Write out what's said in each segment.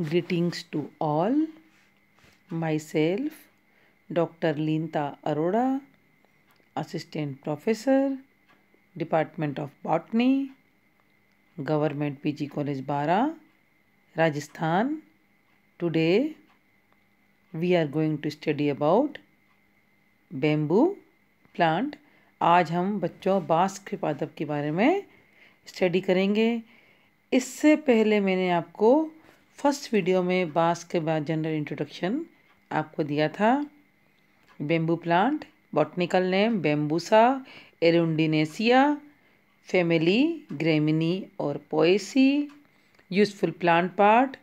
Greetings to all. Myself, Dr. Linta Arora, Assistant Professor, Department of Botany, Government PG College Bara, Rajasthan. Today, we are going to study about bamboo plant. आज हम बच्चों बांस के पादप के बारे में स्टडी करेंगे इससे पहले मैंने आपको फर्स्ट वीडियो में बांस के बाद जनरल इंट्रोडक्शन आपको दिया था bamboo plant botanical name Bambusa arundinacea family Gramineae और पोएसी यूजफुल प्लांट पार्ट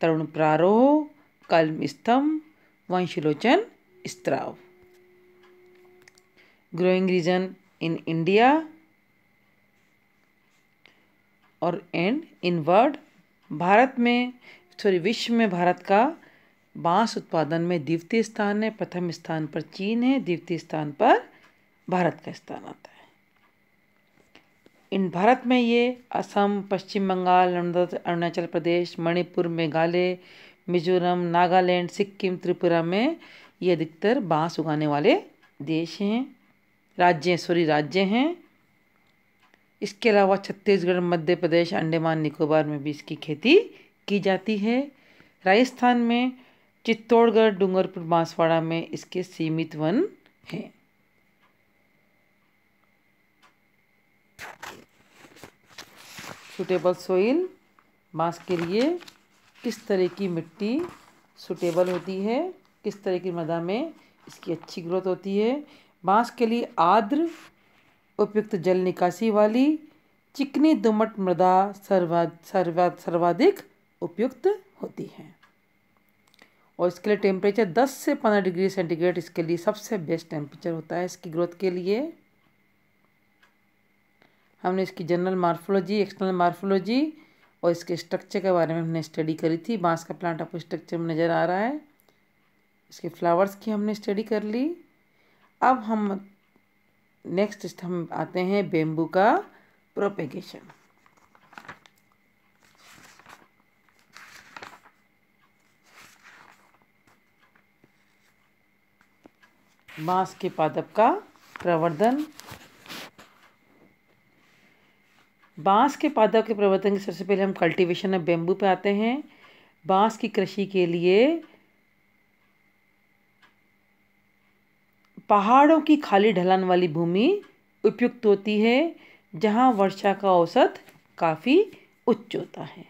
तरुण प्रारोह कल्म स्तंभ वंशलोचन स्त्राव ग्रोइंग रीजन इन इंडिया और एंड इन वर्ल्ड भारत में सॉरी विश्व में भारत का बांस उत्पादन में द्वितीय स्थान है प्रथम स्थान पर चीन है द्वितीय स्थान पर भारत का स्थान आता है इन भारत में ये असम पश्चिम बंगाल अरुणाचल प्रदेश मणिपुर मेघालय मिजोरम नागालैंड सिक्किम त्रिपुरा में ये अधिकतर बांस उगाने वाले देश हैं राज्य सॉरी राज्य हैं इसके अलावा छत्तीसगढ़ मध्य प्रदेश अंडमान निकोबार में भी इसकी खेती की जाती है राजस्थान में चित्तौड़गढ़ डूंगरपुर बांसवाड़ा में इसके सीमित वन हैं सुटेबल सोइल बांस के लिए किस तरह की मिट्टी सुटेबल होती है किस तरह की मृदा में इसकी अच्छी ग्रोथ होती है बांस के लिए आर्द्र उपयुक्त जल निकासी वाली चिकनी दुमट मृदा सर्वा सर्वा सर्वाधिक उपयुक्त होती है और इसके लिए टेम्परेचर 10 से 15 डिग्री सेंटीग्रेड इसके लिए सबसे बेस्ट टेम्परेचर होता है इसकी ग्रोथ के लिए हमने इसकी जनरल मार्फोलॉजी एक्सटर्नल मार्फोलॉजी और इसके स्ट्रक्चर के बारे में हमने स्टडी करी थी बांस का प्लांट आपको स्ट्रक्चर में नज़र आ रहा है इसके फ्लावर्स की हमने स्टडी कर ली अब हम नेक्स्ट हम आते हैं बेम्बू का प्रोपेगेशन बांस के पादप का प्रवर्धन बांस के पादप के प्रवर्धन के सबसे पहले हम कल्टीवेशन ऑफ बेम्बू पे आते हैं बांस की कृषि के लिए पहाड़ों की खाली ढलान वाली भूमि उपयुक्त होती है जहाँ वर्षा का औसत काफ़ी उच्च होता है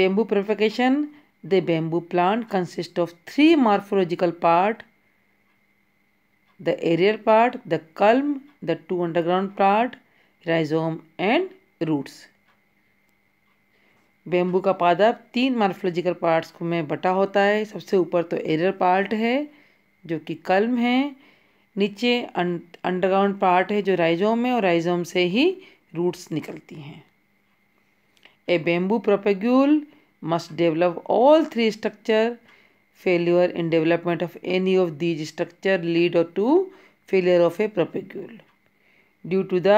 बेम्बू प्रोफिकेशन the bamboo plant consist of three morphological part the aerial part the culm the two underground part rhizome and roots bamboo का पादप तीन मार्फोलॉजिकल पार्ट्स को में बटा होता है सबसे ऊपर तो एरर पार्ट है जो कि कलम है नीचे अंडरग्राउंड पार्ट है जो राइजोम है और राइजोम से ही रूट्स निकलती हैं a bamboo propagule must develop all three structure failure in development of any of these structure lead to failure of a propagule due to the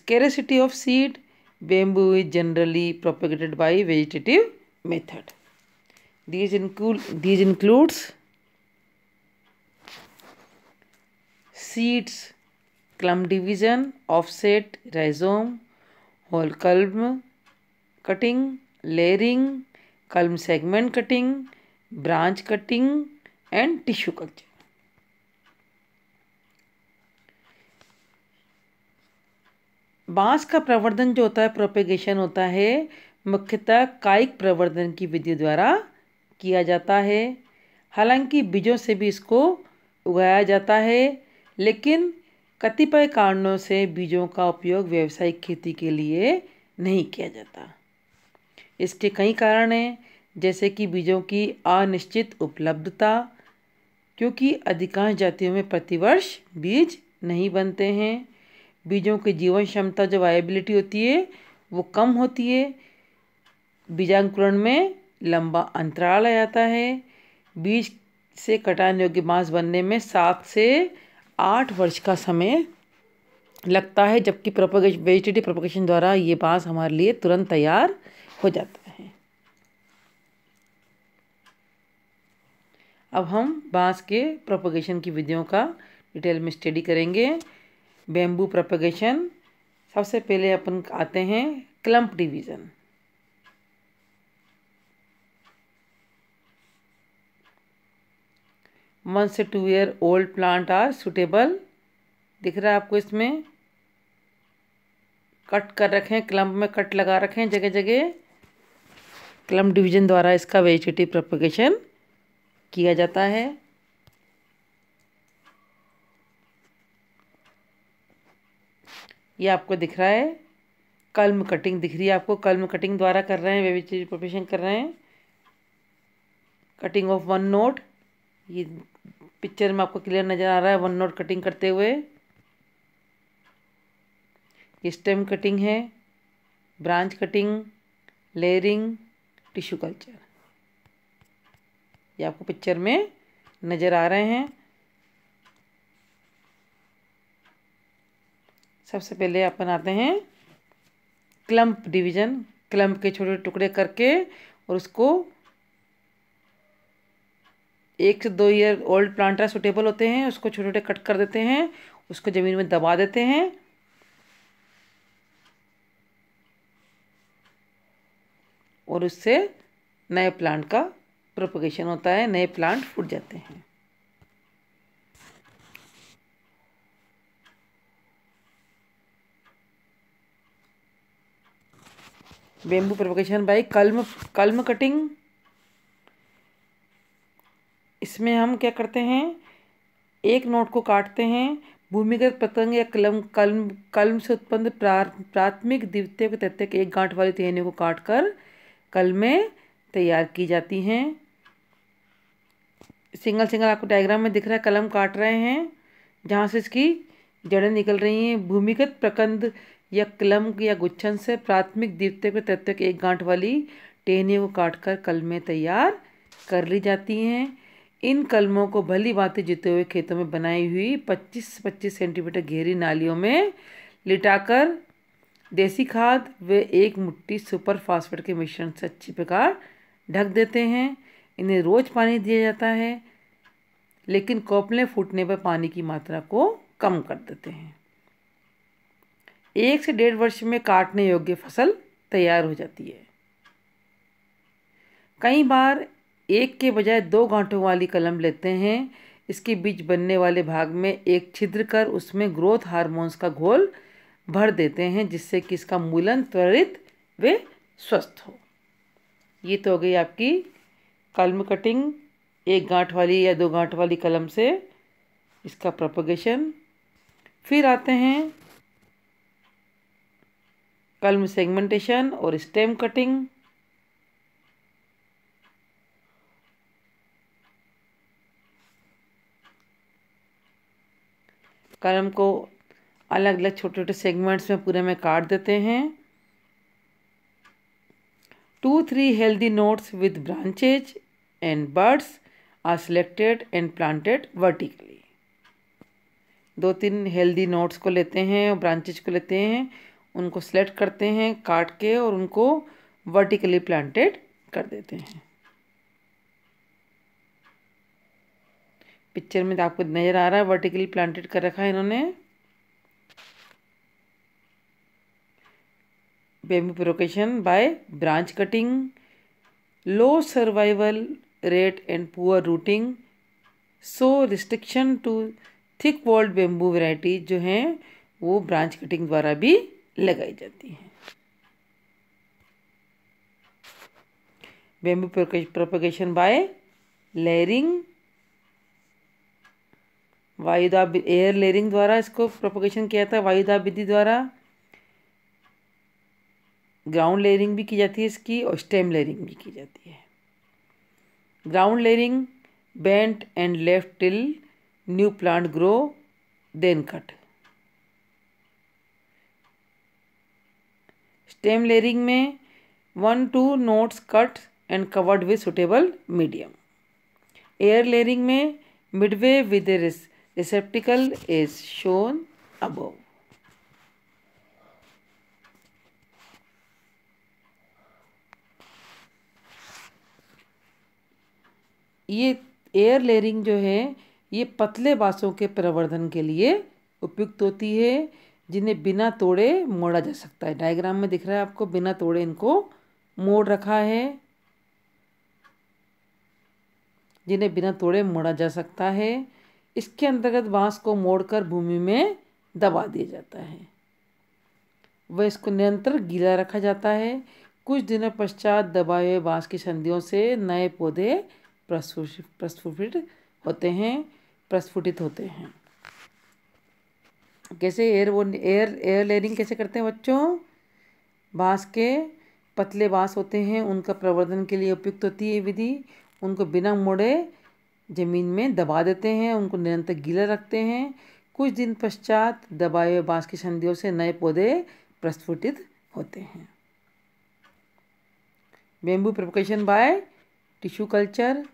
scarcity of seed bamboo is generally propagated by vegetative method these include these includes seeds clump division offset rhizome whole culm cutting layering culm segment cutting branch cutting and tissue culture बांस का प्रवर्धन जो होता है propagation होता है मुख्यतः कायिक प्रवर्धन की विधि द्वारा किया जाता है हालांकि बीजों से भी इसको उगाया जाता है लेकिन कतिपय कारणों से बीजों का उपयोग व्यावसायिक खेती के लिए नहीं किया जाता इसके कई कारण हैं जैसे कि बीजों की अनिश्चित उपलब्धता क्योंकि अधिकांश जातियों में प्रतिवर्ष बीज नहीं बनते हैं बीजों की जीवन क्षमता जो वायबिलिटी होती है वो कम होती है बीजांकुरण में लंबा अंतराल आ जाता है बीज से कटान योग्य मांस बनने में सात से आठ वर्ष का समय लगता है जबकि प्रोपोगेशन वेजिटेटिव प्रोपोगेशन द्वारा ये बांस हमारे लिए तुरंत तैयार हो जाता है अब हम बांस के प्रोपोगेशन की विधियों का डिटेल में स्टडी करेंगे बेम्बू प्रपगेशन सबसे पहले अपन आते हैं क्लम्प डिवीज़न वन से two year old plant are suitable दिख रहा है आपको इसमें कट कर रखें क्लम्प में कट लगा रखें जगह जगह क्लम्प डिवीजन द्वारा इसका वेजिटेटिव प्रोपोगेशन किया जाता है ये आपको दिख रहा है कलम कटिंग दिख रही है आपको कलम कटिंग द्वारा कर रहे हैं वेविचरी प्रोफेशन कर रहे हैं कटिंग ऑफ वन नोट ये पिक्चर में आपको क्लियर नज़र आ रहा है वन नोट कटिंग करते हुए ये स्टेम कटिंग है branch cutting layering tissue culture ये आपको पिक्चर में नज़र आ रहे हैं सबसे पहले आप बनाते हैं क्लम्प डिवीजन क्लम्प के छोटे टुकड़े करके और उसको एक से दो ईयर ओल्ड प्लांटा सुटेबल होते हैं उसको छोटे छोटे कट कर देते हैं उसको ज़मीन में दबा देते हैं और उससे नए प्लांट का प्रोपोगेशन होता है नए प्लांट फूट जाते हैं बेम्बू प्रोपोकेशन बाय कलम कलम कटिंग इसमें हम क्या करते हैं एक नोट को काटते हैं भूमिगत पतंग या कलम कलम कलम से उत्पन्न प्राथमिक द्वितीय के तथ्य एक गांठ वाली तेने को काटकर कलमें तैयार की जाती हैं सिंगल सिंगल आपको डायग्राम में दिख रहा है कलम काट रहे हैं जहाँ से इसकी जड़ें निकल रही हैं भूमिगत प्रकंद या कलम या गुच्छन से प्राथमिक द्वितीय तृतीय के एक गांठ वाली टेहनी को काटकर कलमें तैयार कर ली जाती हैं इन कलमों को भली भांति जुते हुए खेतों में बनाई हुई 25-25 सेंटीमीटर गहरी नालियों में लिटाकर देसी खाद व एक मुट्ठी सुपर फास्फेट के मिश्रण से अच्छी प्रकार ढक देते हैं इन्हें रोज़ पानी दिया जाता है लेकिन कोपले फूटने पर पानी की मात्रा को कम कर देते हैं एक से डेढ़ वर्ष में काटने योग्य फसल तैयार हो जाती है कई बार एक के बजाय दो गांठों वाली कलम लेते हैं इसके बीच बनने वाले भाग में एक छिद्र कर उसमें ग्रोथ हार्मोन्स का घोल भर देते हैं जिससे कि इसका मूलन त्वरित वे स्वस्थ हो ये तो हो गई आपकी कलम कटिंग एक गांठ वाली या दो गांठ वाली कलम से इसका प्रोपोगेशन फिर आते हैं कलम सेगमेंटेशन और स्टेम कटिंग कलम को अलग अलग छोटे छोटे सेगमेंट्स में पूरे में काट देते हैं two three healthy nodes with branches and buds are selected and planted vertically दो तीन हेल्दी नोट्स को लेते हैं और ब्रांचेज को लेते हैं उनको सेलेक्ट करते हैं काट के और उनको वर्टिकली प्लांटेड कर देते हैं पिक्चर में तो आपको नज़र आ रहा है वर्टिकली प्लांटेड कर रखा है इन्होंने bamboo propagation by branch cutting low survival rate and poor rooting so restriction to thick walled bamboo variety जो हैं वो ब्रांच कटिंग द्वारा भी लगाई जाती है बेम्बू प्रोपेगेशन बाय लेयरिंग वायुदाब एयर लेयरिंग द्वारा इसको प्रोपोगेशन किया था वायुदाब विधि द्वारा ग्राउंड लेयरिंग भी की जाती है इसकी और स्टेम लेयरिंग भी की जाती है ground layering bent and left till new plant grow then cut stem layering में one two nodes cut and covered with suitable medium air layering में midway with receptacle is shown shown ये air layering जो है ये पतले बासों के प्रवर्धन के लिए उपयुक्त होती है जिन्हें बिना तोड़े मोड़ा जा सकता है डायग्राम में दिख रहा है आपको बिना तोड़े इनको मोड़ रखा है जिन्हें बिना तोड़े मोड़ा जा सकता है इसके अंतर्गत बांस को मोड़कर भूमि में दबा दिया जाता है वह इसको निरंतर गीला रखा जाता है कुछ दिनों पश्चात दबाए हुए बांस की संधियों से नए पौधे प्रस्फुटित होते हैं प्रस्फुटित होते हैं कैसे एयर वो एयर एयर लेयरिंग कैसे करते हैं बच्चों बाँस के पतले बाँस होते हैं उनका प्रवर्धन के लिए उपयुक्त होती है ये विधि उनको बिना मोड़े जमीन में दबा देते हैं उनको निरंतर गीला रखते हैं कुछ दिन पश्चात दबाए हुए बाँस की संधियों से नए पौधे प्रस्फुटित होते हैं bamboo propagation by tissue culture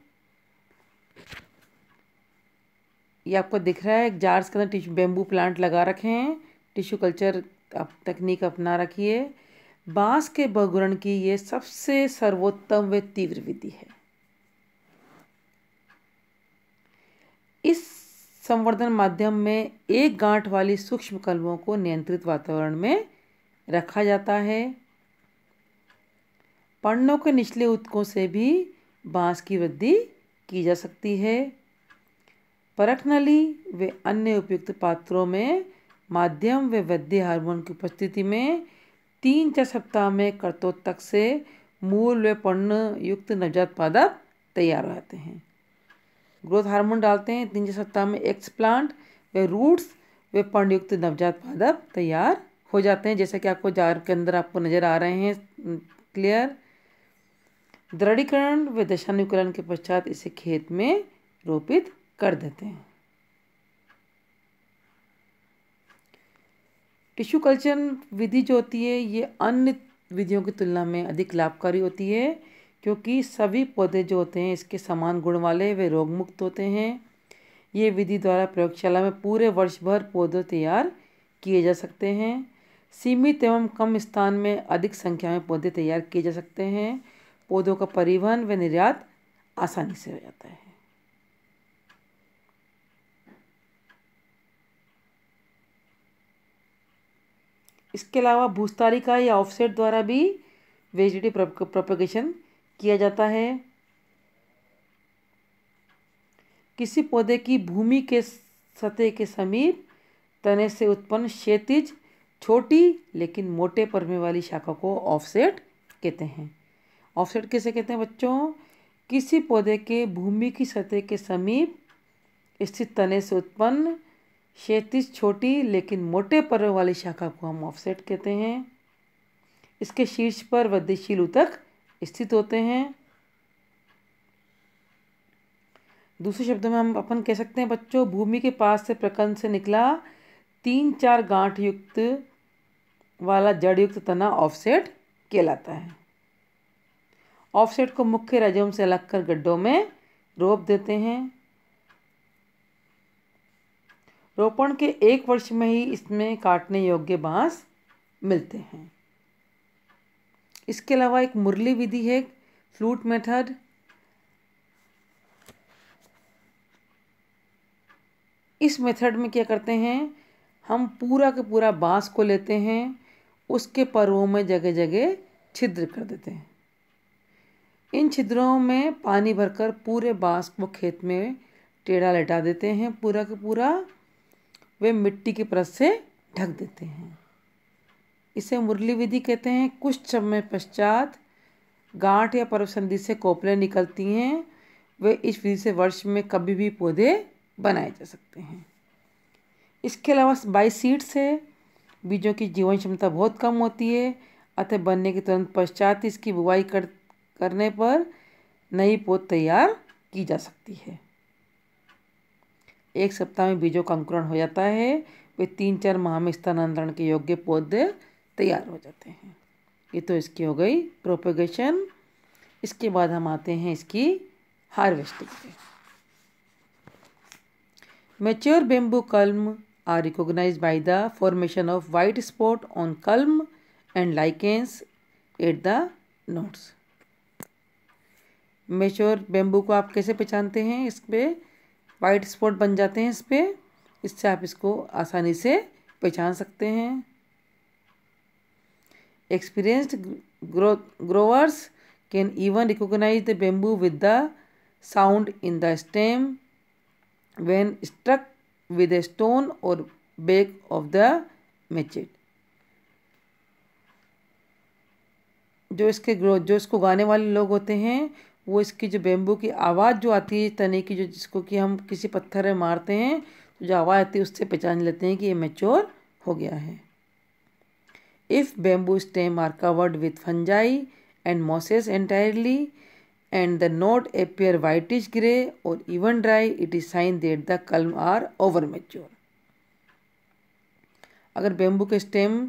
ये आपको दिख रहा है एक जार्स के अंदर टिश्यू बेम्बू प्लांट लगा रखे हैं टिश्यू कल्चर आप तकनीक अपना रखिए बांस के बगुरन की ये सबसे सर्वोत्तम व तीव्र विधि है इस संवर्धन माध्यम में एक गांठ वाली सूक्ष्म कलमों को नियंत्रित वातावरण में रखा जाता है पर्णों के निचले उत्कों से भी बांस की वृद्धि की जा सकती है परखनली व अन्य उपयुक्त पात्रों में माध्यम व वैद्य हार्मोन की उपस्थिति में तीन चार सप्ताह में कर्तोत्तक से मूल व पर्ण युक्त नवजात पादप तैयार हो जाते हैं ग्रोथ हार्मोन डालते हैं तीन चार सप्ताह में एक्स प्लांट व रूट्स व पर्णयुक्त नवजात पादप तैयार हो जाते हैं जैसा कि आपको जार के अंदर आपको नज़र आ रहे हैं क्लियर दृढ़ीकरण व दशानुकरण के पश्चात इसे खेत में रोपित कर देते हैं टिश्यू कल्चर विधि जो होती है ये अन्य विधियों की तुलना में अधिक लाभकारी होती है क्योंकि सभी पौधे जो होते हैं इसके समान गुण वाले वे रोगमुक्त होते हैं ये विधि द्वारा प्रयोगशाला में पूरे वर्ष भर पौधे तैयार किए जा सकते हैं सीमित एवं कम स्थान में अधिक संख्या में पौधे तैयार किए जा सकते हैं पौधों का परिवहन व निर्यात आसानी से हो जाता है इसके अलावा भूस्तारिका या ऑफसेट द्वारा भी वेजिटेटिव प्रोपोगेशन किया जाता है किसी पौधे की भूमि के सतह के समीप तने से उत्पन्न क्षेत्रिज छोटी लेकिन मोटे परमे वाली शाखा को ऑफसेट कहते हैं ऑफसेट कैसे कहते हैं बच्चों किसी पौधे के भूमि की सतह के समीप स्थित तने से उत्पन्न क्षैतिज छोटी लेकिन मोटे पर्व वाली शाखा को हम ऑफसेट कहते हैं इसके शीर्ष पर वृद्धिशील उतक स्थित होते हैं दूसरे शब्दों में हम अपन कह सकते हैं बच्चों भूमि के पास से प्रकंद से निकला तीन चार गांठ युक्त वाला जड़युक्त तना ऑफसेट कहलाता है ऑफसेट को मुख्य रजम से अलग कर गड्ढों में रोप देते हैं रोपण के एक वर्ष में ही इसमें काटने योग्य बांस मिलते हैं इसके अलावा एक मुरली विधि है फ्लूट मेथड इस मेथड में क्या करते हैं हम पूरा के पूरा बांस को लेते हैं उसके पर्वों में जगह जगह छिद्र कर देते हैं इन छिद्रों में पानी भरकर पूरे बांस को खेत में टेढ़ा लटा देते हैं पूरा के पूरा वे मिट्टी की परत से ढक देते हैं इसे मुरली विधि कहते हैं कुछ समय पश्चात गांठ या पर्व संधि से कोपलें निकलती हैं वे इस विधि से वर्ष में कभी भी पौधे बनाए जा सकते हैं इसके अलावा बाई सीड से बीजों की जीवन क्षमता बहुत कम होती है अतः बनने के तुरंत पश्चात इसकी बुवाई कर करने पर नई पौध तैयार की जा सकती है एक सप्ताह में बीजों का अंकुरण हो जाता है वे तीन चार माह में स्थानांतरण के योग्य पौधे तैयार हो जाते हैं ये तो इसकी हो गई प्रोपोगेशन इसके बाद हम आते हैं इसकी हार्वेस्टिंग पे mature bamboo culm are recognize by the formation of white spot on culm and lichens at the nodes mature bamboo को आप कैसे पहचानते हैं इस पर वाइट स्पॉट बन जाते हैं इस पर इससे आप इसको आसानी से पहचान सकते हैं experienced grow growers can even recognize the bamboo with the sound in the stem when struck with a stone or back of the machete जो इसके ग्रो जो इसको गाने वाले लोग होते हैं वो इसकी जो बेम्बू की आवाज़ जो आती है तने की जो जिसको कि हम किसी पत्थर में मारते हैं तो जो आवाज़ आती है उससे पहचान लेते हैं कि ये मेच्योर हो गया है if bamboo stem are covered with fungi and mosses entirely and the node appear white is grey or even dry it is sign that the culm are over mature अगर बेम्बू के stem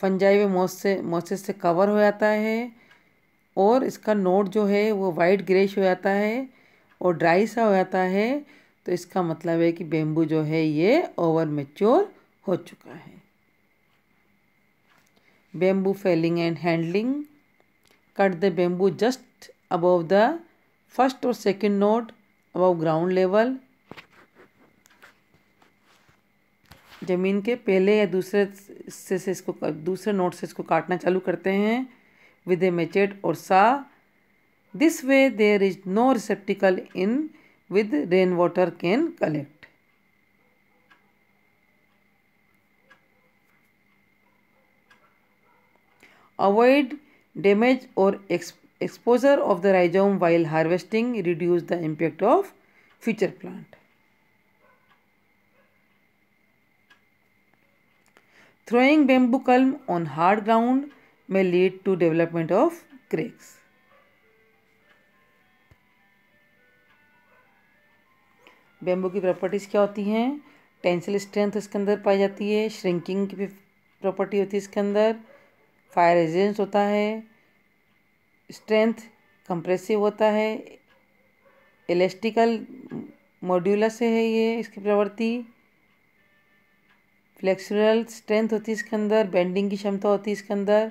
fungi में moss से Moses से cover हो जाता है और इसका नोट जो है वो वाइट ग्रेश हो जाता है और ड्राई सा हो जाता है तो इसका मतलब है कि बेम्बू जो है ये ओवर मेच्योर हो चुका है bamboo felling and handling cut the bamboo just above the first or second node above ground level ज़मीन के पहले या दूसरे से, से इसको दूसरे नोट से इसको काटना चालू करते हैं with a machete or saw. This way there is no receptacle in which rainwater can collect. Avoid damage or exp exposure of the rhizome while harvesting reduce the impact of future plant. Throwing bamboo culm on hard ground may lead to development of cracks. Bamboo की properties क्या होती हैं tensile strength इसके अंदर पाई जाती है shrinking की property होती है इसके अंदर फायर रेजिडेंस होता है स्ट्रेंथ कंप्रेसिव होता है इलेस्टिकल मॉड्यूलर से है ये इसकी प्रवृत्ति फ्लेक्सुरल स्ट्रेंथ होती है इसके अंदर बेंडिंग की क्षमता होती है इसके अंदर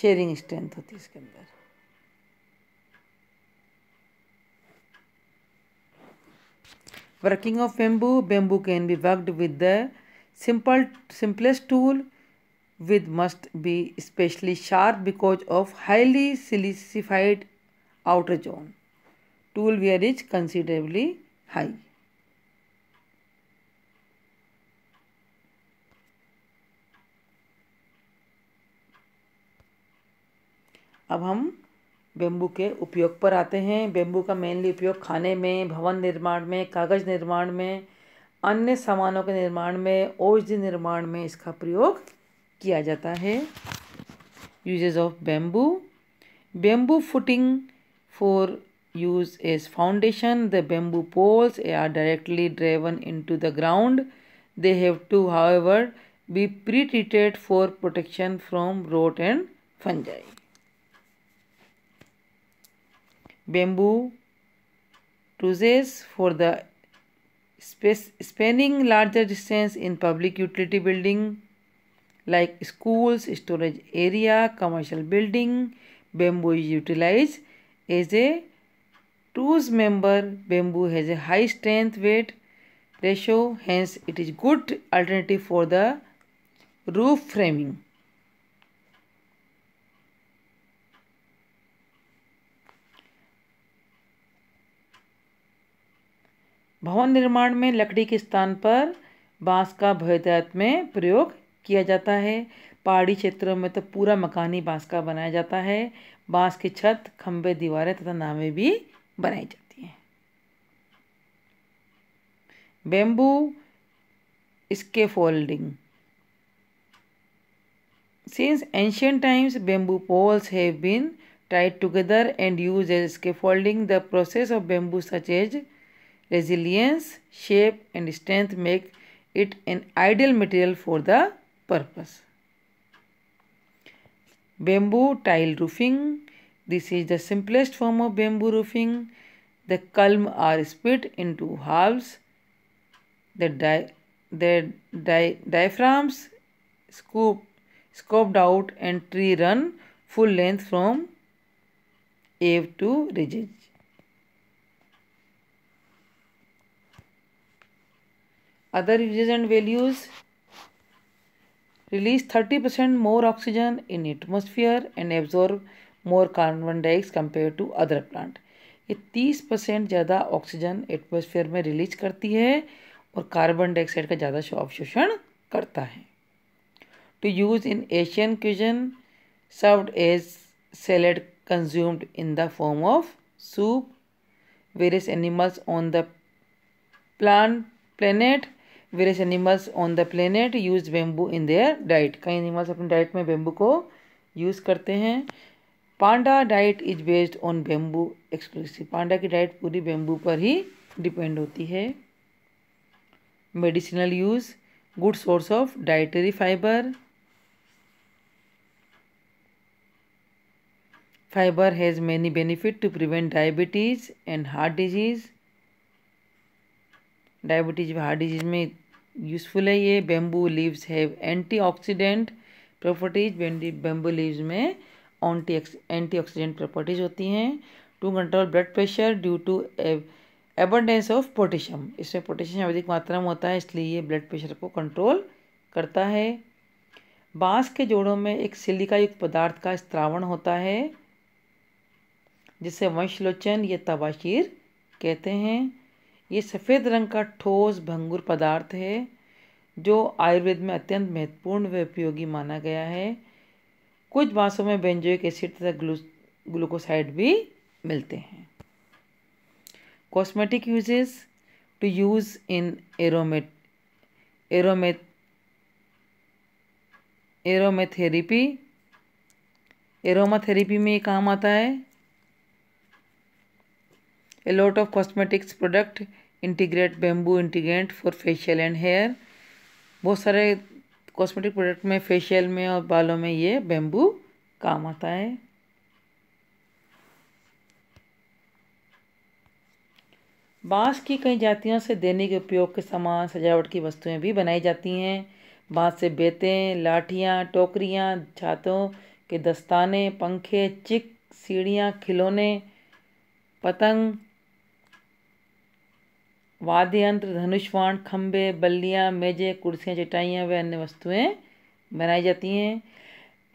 शेयरिंग स्ट्रेंथ होती है इसके अंदर working of bamboo bamboo can be worked with the simple simplest tool with must be specially sharp because of highly silicified outer zone tool wear is considerably high अब हम बेम्बू के उपयोग पर आते हैं बेम्बू का मेनली उपयोग खाने में भवन निर्माण में कागज निर्माण में अन्य सामानों के निर्माण में औषधि निर्माण में इसका प्रयोग किया जाता है uses of bamboo bamboo footing for use as foundation the bamboo poles are directly driven into the ground they have to however be pre treated for protection from rot and fungi bamboo trusses for the space, spanning larger distance in public utility building like schools, storage area, commercial building. Bamboo is utilized as a truss member. Bamboo has a high strength weight ratio hence it is good alternative for the roof framing. भवन निर्माण में लकड़ी के स्थान पर बांस का भव्यत में प्रयोग किया जाता है पहाड़ी क्षेत्रों में तो पूरा मकान ही बांस का बनाया जाता है बांस की छत खंभे दीवारें तथा नावें भी बनाई जाती हैं bamboo scaffolding since ancient times bamboo poles have been tight together and use as scaffolding the process of bamboo such as Resilience, shape and strength make it an ideal material for the purpose. Bamboo tile roofing. This is the simplest form of bamboo roofing. The culm are split into halves. The, di the di diaphragms scoop, scoped out and tree run full length from Ave to ridges. Other other and and release thirty percent more oxygen in atmosphere and absorb more carbon dioxide compare to other plant ये तीस percent ज़्यादा oxygen atmosphere में release करती है और carbon dioxide का ज़्यादा अवशोषण करता है to use in Asian cuisine served as salad consumed in the form of soup various animals on the plan planet various animals on the planet use bamboo in their diet कई animals अपनी diet में bamboo को use करते हैं panda diet is based on bamboo exclusive panda की diet पूरी bamboo पर ही डिपेंड होती है medicinal use good source of dietary fibre fibre has many benefit to prevent diabetes and heart disease diabetes heart disease में useful है ये bamboo leaves have antioxidant properties bamboo leaves में antioxidant properties होती हैं to control blood pressure due to abundance of potassium इसमें potassium अधिक मात्रा में होता है इसलिए ये ब्लड प्रेशर को कंट्रोल करता है बांस के जोड़ों में एक सिलिका युक्त पदार्थ का स्त्रावण होता है जिसे वंशलोचन या तबाशीर कहते हैं ये सफ़ेद रंग का ठोस भंगुर पदार्थ है जो आयुर्वेद में अत्यंत महत्वपूर्ण व उपयोगी माना गया है कुछ बाँसों में बेंजोइक एसिड तथा ग्लूकोसाइड भी मिलते हैं cosmetic uses to use in aromat aromat aromatherapy aromatherapy में ये काम आता है A lot of cosmetics product integrate bamboo integrant for facial and hair. बहुत सारे कॉस्मेटिक प्रोडक्ट में फेशियल में और बालों में ये बेम्बू काम आता है बांस की कई जातियों से दैनिक उपयोग के सामान सजावट की वस्तुएं भी बनाई जाती हैं बांस से बेतें लाठियाँ टोकरियाँ छातों के दस्ताने पंखे चिक सीढ़ियाँ खिलौने पतंग वाद्य यंत्र धनुषवाण खम्भे बल्लियाँ मेजे कुर्सियाँ चटाइयाँ व अन्य वस्तुएँ बनाई जाती हैं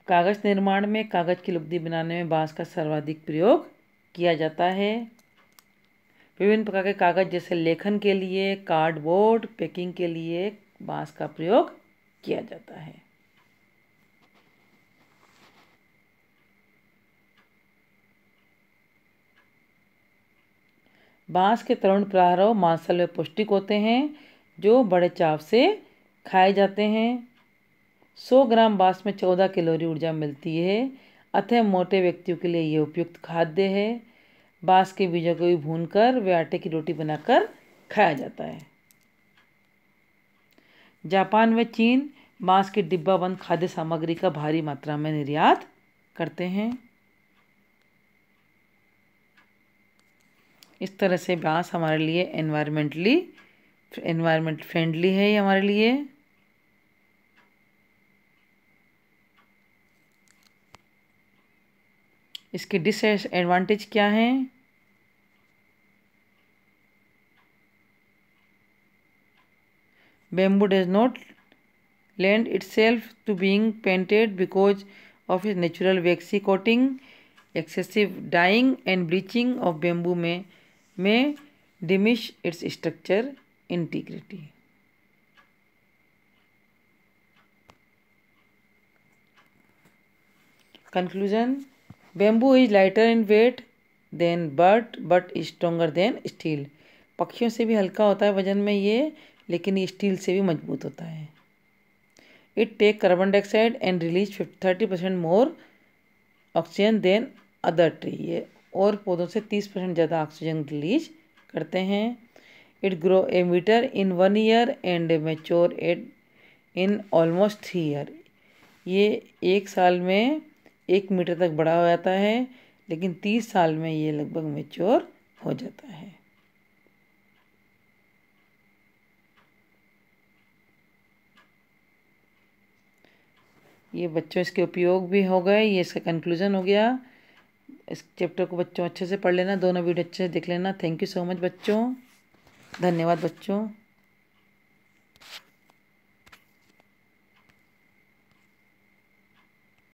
कागज़ निर्माण में कागज़ की लुब्धि बनाने में बाँस का सर्वाधिक प्रयोग किया जाता है विभिन्न प्रकार के कागज़ जैसे लेखन के लिए कार्डबोर्ड पैकिंग के लिए बाँस का प्रयोग किया जाता है बाँस के तरुण प्रारव मांसल में पौष्टिक होते हैं जो बड़े चाव से खाए जाते हैं 100 ग्राम बाँस में 14 कैलोरी ऊर्जा मिलती है अतः मोटे व्यक्तियों के लिए ये उपयुक्त खाद्य है बाँस के बीजों को भी भून कर वे आटे की रोटी बनाकर खाया जाता है जापान व चीन बाँस के बंद खाद्य सामग्री का भारी मात्रा में निर्यात करते हैं इस तरह से बाँस हमारे लिए एनवायरमेंटली एनवायरमेंट फ्रेंडली है ये हमारे लिए इसके डिसएडवांटेज क्या हैं bamboo does not lend itself to being painted because of is natural waxy coating excessive dyeing and bleaching of bamboo में में diminish its structure integrity conclusion bamboo is lighter in weight than but but is stronger than steel पक्षियों से भी हल्का होता है वजन में ये लेकिन ये स्टील से भी मजबूत होता है it take carbon dioxide and release fifty thirty percent more oxygen than other tree ये और पौधों से तीस परसेंट ज़्यादा ऑक्सीजन रिलीज करते हैं it grow a metre in one year and a mature at in almost three year ये एक साल में एक मीटर तक बड़ा हो जाता है लेकिन तीस साल में ये लगभग मेच्योर हो जाता है ये बच्चों इसके उपयोग भी हो गए ये इसका कंक्लूज़न हो गया इस चैप्टर को बच्चों अच्छे से पढ़ लेना दोनों वीडियो अच्छे से देख लेना थैंक यू सो मच बच्चों धन्यवाद बच्चों